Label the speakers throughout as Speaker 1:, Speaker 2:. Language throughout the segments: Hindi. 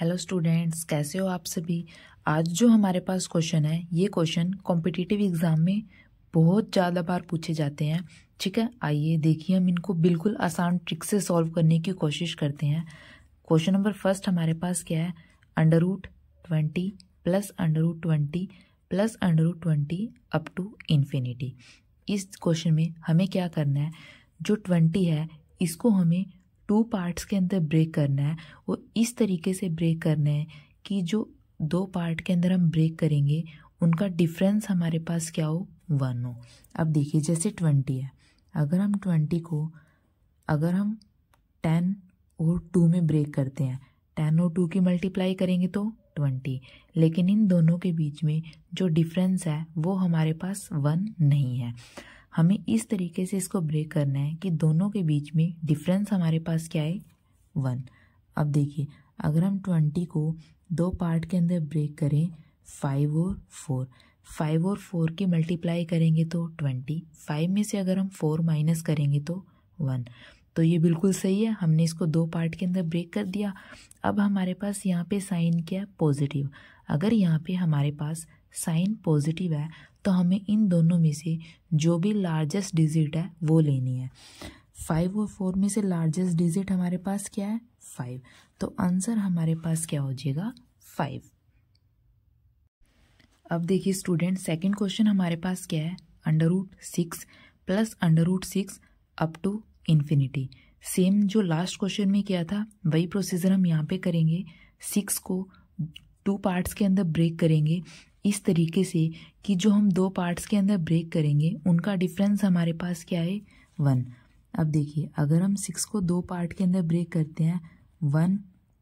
Speaker 1: हेलो स्टूडेंट्स कैसे हो आप सभी आज जो हमारे पास क्वेश्चन है ये क्वेश्चन कॉम्पिटिटिव एग्ज़ाम में बहुत ज़्यादा बार पूछे जाते हैं ठीक है आइए देखिए हम इनको बिल्कुल आसान ट्रिक से सॉल्व करने की कोशिश करते हैं क्वेश्चन नंबर फर्स्ट हमारे पास क्या है under root twenty plus under root twenty plus under root twenty up to infinity इस क्वेश्चन में हमें क्या करना है जो ट्वेंटी है इसको हमें टू पार्ट्स के अंदर ब्रेक करना है वो इस तरीके से ब्रेक करना है कि जो दो पार्ट के अंदर हम ब्रेक करेंगे उनका डिफरेंस हमारे पास क्या हो वन हो अब देखिए जैसे ट्वेंटी है अगर हम ट्वेंटी को अगर हम टेन और टू में ब्रेक करते हैं टेन और टू की मल्टीप्लाई करेंगे तो ट्वेंटी लेकिन इन दोनों के बीच में जो डिफरेंस है वो हमारे पास वन नहीं है हमें इस तरीके से इसको ब्रेक करना है कि दोनों के बीच में डिफरेंस हमारे पास क्या है वन अब देखिए अगर हम ट्वेंटी को दो पार्ट के अंदर ब्रेक करें फाइव और फोर फाइव और फोर की मल्टीप्लाई करेंगे तो ट्वेंटी फाइव में से अगर हम फोर माइनस करेंगे तो वन तो ये बिल्कुल सही है हमने इसको दो पार्ट के अंदर ब्रेक कर दिया अब हमारे पास यहाँ पे साइन क्या है पॉजिटिव अगर यहाँ पे हमारे पास साइन पॉजिटिव है तो हमें इन दोनों में से जो भी लार्जेस्ट डिजिट है वो लेनी है फाइव और फोर में से लार्जेस्ट डिजिट हमारे पास क्या है फाइव तो आंसर हमारे पास क्या हो जाएगा फाइव अब देखिए स्टूडेंट सेकंड क्वेश्चन हमारे पास क्या है under root six plus under root six up to infinity same जो लास्ट क्वेश्चन में किया था वही प्रोसीजर हम यहाँ पे करेंगे सिक्स को टू पार्ट्स के अंदर ब्रेक करेंगे इस तरीके से कि जो हम दो पार्ट्स के अंदर ब्रेक करेंगे उनका डिफरेंस हमारे पास क्या है वन अब देखिए अगर हम सिक्स को दो पार्ट के अंदर ब्रेक करते हैं वन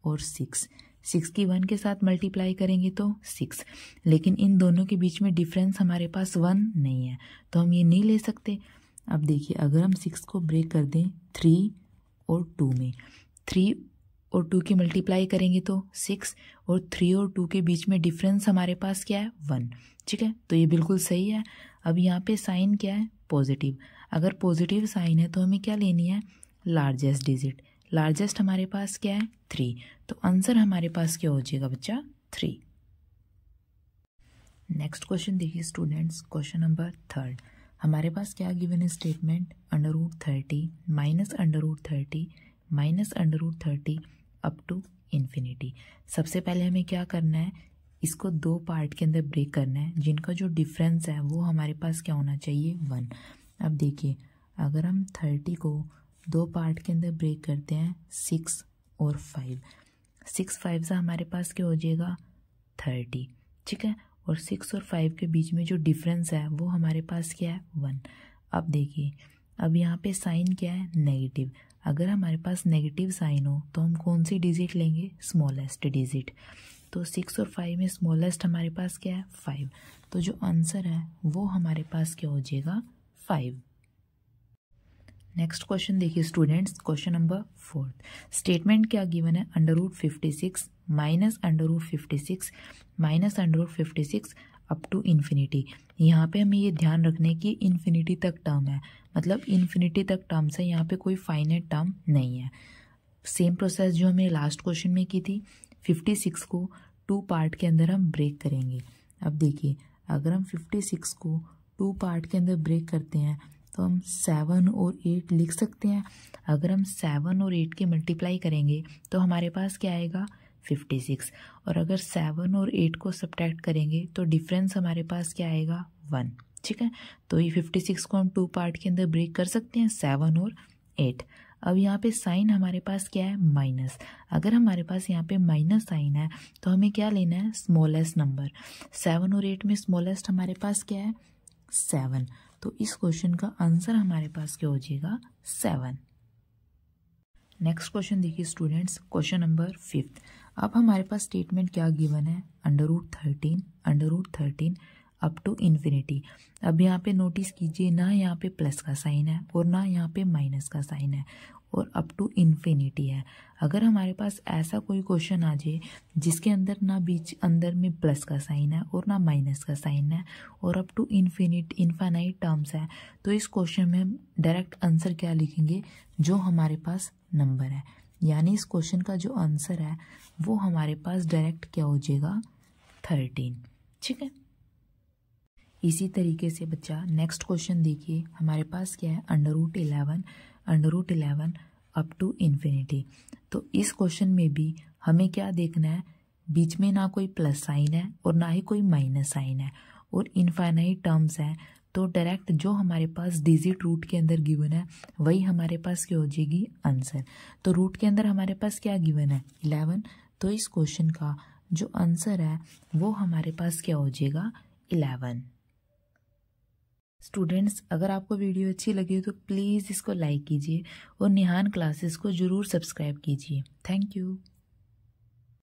Speaker 1: और सिक्स सिक्स की वन के साथ मल्टीप्लाई करेंगे तो सिक्स लेकिन इन दोनों के बीच में डिफरेंस हमारे पास वन नहीं है तो हम ये नहीं ले सकते अब देखिए अगर हम सिक्स को ब्रेक कर दें थ्री और टू में थ्री और टू की मल्टीप्लाई करेंगे तो सिक्स और थ्री और टू के बीच में डिफरेंस हमारे पास क्या है वन ठीक है तो ये बिल्कुल सही है अब यहाँ पे साइन क्या है पॉजिटिव अगर पॉजिटिव साइन है तो हमें क्या लेनी है लार्जेस्ट डिजिट लार्जेस्ट हमारे पास क्या है थ्री तो आंसर हमारे पास क्या हो जाएगा बच्चा थ्री नेक्स्ट क्वेश्चन देखिए स्टूडेंट्स क्वेश्चन नंबर थर्ड हमारे पास क्या गिवन है statement under root thirty minus under root thirty minus under root thirty up to infinity सबसे पहले हमें क्या करना है इसको दो पार्ट के अंदर ब्रेक करना है जिनका जो डिफरेंस है वो हमारे पास क्या होना चाहिए वन अब देखिए अगर हम थर्टी को दो पार्ट के अंदर ब्रेक करते हैं सिक्स और फाइव सिक्स फाइव से हमारे पास क्या हो जाएगा थर्टी ठीक है और सिक्स और फाइव के बीच में जो डिफरेंस है वो हमारे पास क्या है वन अब देखिए अब यहाँ पे साइन क्या है नेगेटिव अगर हमारे पास नेगेटिव साइन हो तो हम कौन सी डिजिट लेंगे स्मॉलेस्ट डिजिट तो सिक्स और फाइव में स्मॉलेस्ट हमारे पास क्या है फाइव तो जो आंसर है वो हमारे पास क्या हो जाएगा फाइव नेक्स्ट क्वेश्चन देखिए students question number fourth statement क्या गिवन है under root fifty six minus under root fifty six minus under root fifty six up to infinity यहाँ पे हमें ये ध्यान रखना है कि इन्फिनिटी तक टर्म है मतलब इन्फिनिटी तक टर्म्स है यहाँ पे कोई फाइनेट टर्म नहीं है सेम प्रोसेस जो हमने लास्ट क्वेश्चन में की थी फिफ्टी सिक्स को टू पार्ट के अंदर हम ब्रेक करेंगे अब देखिए अगर हम फिफ्टी सिक्स को टू पार्ट के अंदर ब्रेक करते हैं तो हम सेवन और एट लिख सकते हैं अगर हम सेवन और एट के मल्टीप्लाई करेंगे तो हमारे पास क्या आएगा फिफ्टी सिक्स और अगर सेवन और एट को सब्ट्रैक्ट करेंगे तो डिफरेंस हमारे पास क्या आएगा वन ठीक है तो ये फिफ्टी सिक्स को हम टू पार्ट के अंदर ब्रेक कर सकते हैं सेवन और एट अब यहाँ पे साइन हमारे पास क्या है माइनस अगर हमारे पास यहाँ पे माइनस साइन है तो हमें क्या लेना है स्मॉलेस्ट नंबर सेवन और एट में स्मॉलेस्ट हमारे पास क्या है सेवन तो इस क्वेश्चन का आंसर हमारे पास क्या हो जाएगा सेवन नेक्स्ट क्वेश्चन देखिए स्टूडेंट्स क्वेश्चन नंबर फिफ्थ अब हमारे पास स्टेटमेंट क्या गिवन है under root thirteen under root thirteen up to infinity अब यहाँ पे नोटिस कीजिए ना यहाँ पे प्लस का साइन है और ना यहाँ पे माइनस का साइन है और अप टू इन्फिनिटी है अगर हमारे पास ऐसा कोई क्वेश्चन आ जाए जिसके अंदर ना बीच अंदर में प्लस का साइन है और ना माइनस का साइन है और up to infinite infinite terms है तो इस क्वेश्चन में हम डायरेक्ट आंसर क्या लिखेंगे जो हमारे पास नंबर है यानी इस क्वेश्चन का जो आंसर है वो हमारे पास डायरेक्ट क्या हो जाएगा थर्टीन ठीक है इसी तरीके से बच्चा नेक्स्ट क्वेश्चन देखिए हमारे पास क्या है under root eleven under root eleven up to infinity तो इस क्वेश्चन में भी हमें क्या देखना है बीच में ना कोई प्लस साइन है और ना ही कोई माइनस साइन है और इनफाइनाइट टर्म्स हैं तो डायरेक्ट जो हमारे पास डिजिट रूट के अंदर गिवन है वही हमारे पास क्या हो जाएगी आंसर तो रूट के अंदर हमारे पास क्या गिवन है इलेवन तो इस क्वेश्चन का जो आंसर है वो हमारे पास क्या हो जाएगा इलेवन स्टूडेंट्स अगर आपको वीडियो अच्छी लगी हो तो प्लीज़ इसको लाइक कीजिए और निहान क्लासेस को ज़रूर सब्सक्राइब कीजिए थैंक यू